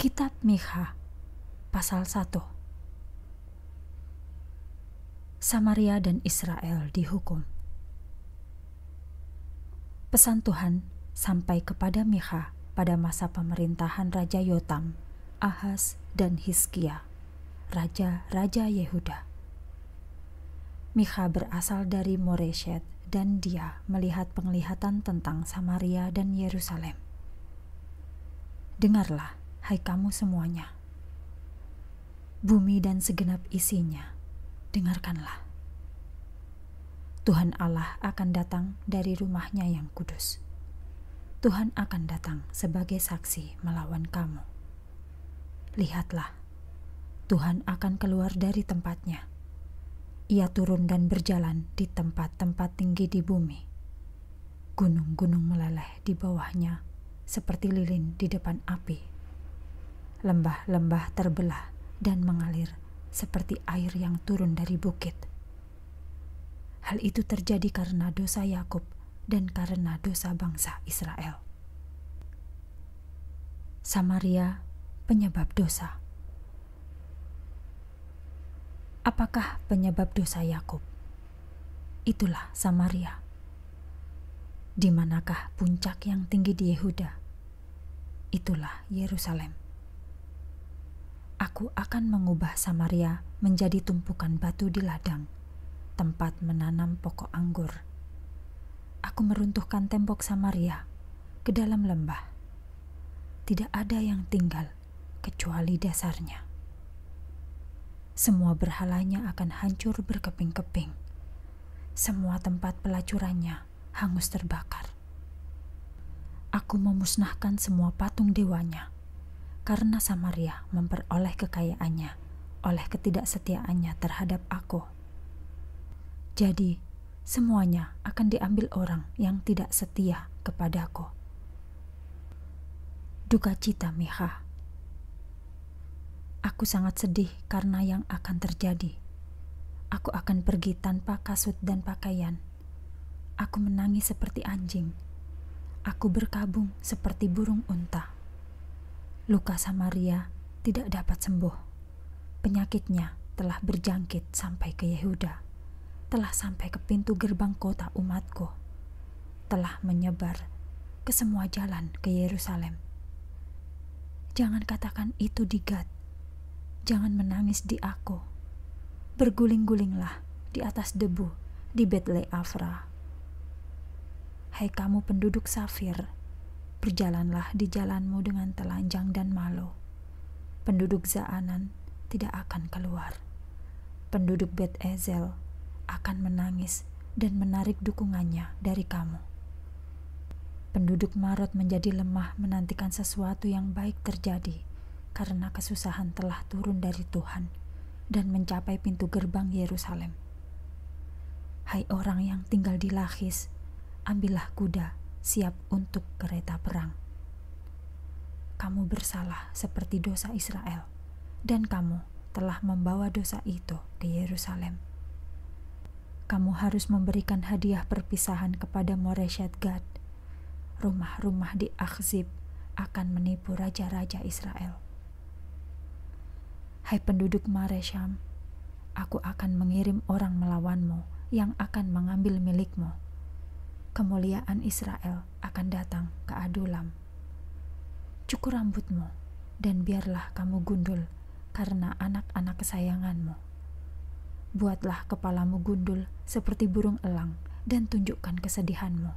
Kitab Mikha pasal 1 Samaria dan Israel dihukum Pesan Tuhan sampai kepada Mikha pada masa pemerintahan Raja Yotam, Ahas, dan Hiskia, Raja-Raja Yehuda. Mikha berasal dari Moreshet dan dia melihat penglihatan tentang Samaria dan Yerusalem. Dengarlah, Hai kamu semuanya, bumi dan segenap isinya, dengarkanlah. Tuhan Allah akan datang dari rumahnya yang kudus. Tuhan akan datang sebagai saksi melawan kamu. Lihatlah, Tuhan akan keluar dari tempatnya. Ia turun dan berjalan di tempat-tempat tinggi di bumi. Gunung-gunung meleleh di bawahnya seperti lilin di depan api lembah-lembah terbelah dan mengalir seperti air yang turun dari bukit. Hal itu terjadi karena dosa Yakub dan karena dosa bangsa Israel. Samaria penyebab dosa. Apakah penyebab dosa Yakub? Itulah Samaria. Di manakah puncak yang tinggi di Yehuda? Itulah Yerusalem aku akan mengubah Samaria menjadi tumpukan batu di ladang, tempat menanam pokok anggur. Aku meruntuhkan tembok Samaria ke dalam lembah. Tidak ada yang tinggal kecuali dasarnya. Semua berhalanya akan hancur berkeping-keping. Semua tempat pelacurannya hangus terbakar. Aku memusnahkan semua patung dewanya karena Samaria memperoleh kekayaannya oleh ketidaksetiaannya terhadap aku. Jadi, semuanya akan diambil orang yang tidak setia kepadaku. Duka cita Miha. Aku sangat sedih karena yang akan terjadi. Aku akan pergi tanpa kasut dan pakaian. Aku menangis seperti anjing. Aku berkabung seperti burung unta. Luka Samaria tidak dapat sembuh. Penyakitnya telah berjangkit sampai ke Yehuda, telah sampai ke pintu gerbang kota umatku, telah menyebar ke semua jalan ke Yerusalem. Jangan katakan itu di Gad. Jangan menangis di aku. Berguling-gulinglah di atas debu di Betle Afra. Hai kamu penduduk Safir, Berjalanlah di jalanmu dengan telanjang dan malu. Penduduk Zaanan tidak akan keluar. Penduduk Bet Ezel akan menangis dan menarik dukungannya dari kamu. Penduduk Marot menjadi lemah menantikan sesuatu yang baik terjadi karena kesusahan telah turun dari Tuhan dan mencapai pintu gerbang Yerusalem. Hai orang yang tinggal di Lachis, ambillah kuda siap untuk kereta perang. Kamu bersalah seperti dosa Israel, dan kamu telah membawa dosa itu ke Yerusalem. Kamu harus memberikan hadiah perpisahan kepada Moreshet Gad. Rumah-rumah di Akhzib akan menipu raja-raja Israel. Hai penduduk Maresham, aku akan mengirim orang melawanmu yang akan mengambil milikmu kemuliaan Israel akan datang ke Adulam. Cukur rambutmu, dan biarlah kamu gundul karena anak-anak kesayanganmu. Buatlah kepalamu gundul seperti burung elang dan tunjukkan kesedihanmu,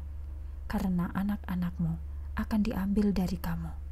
karena anak-anakmu akan diambil dari kamu.